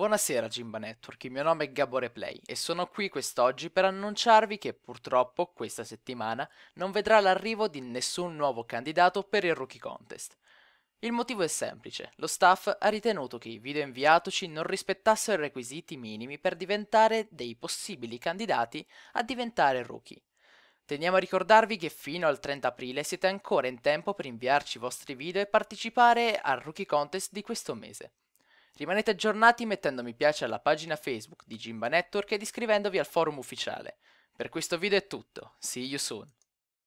Buonasera Jimba Network, il mio nome è Gabore Play e sono qui quest'oggi per annunciarvi che purtroppo questa settimana non vedrà l'arrivo di nessun nuovo candidato per il Rookie Contest. Il motivo è semplice, lo staff ha ritenuto che i video inviatoci non rispettassero i requisiti minimi per diventare dei possibili candidati a diventare rookie. Teniamo a ricordarvi che fino al 30 aprile siete ancora in tempo per inviarci i vostri video e partecipare al Rookie Contest di questo mese. Rimanete aggiornati mettendo mi piace alla pagina Facebook di Jimba Network ed iscrivendovi al forum ufficiale. Per questo video è tutto, see you soon!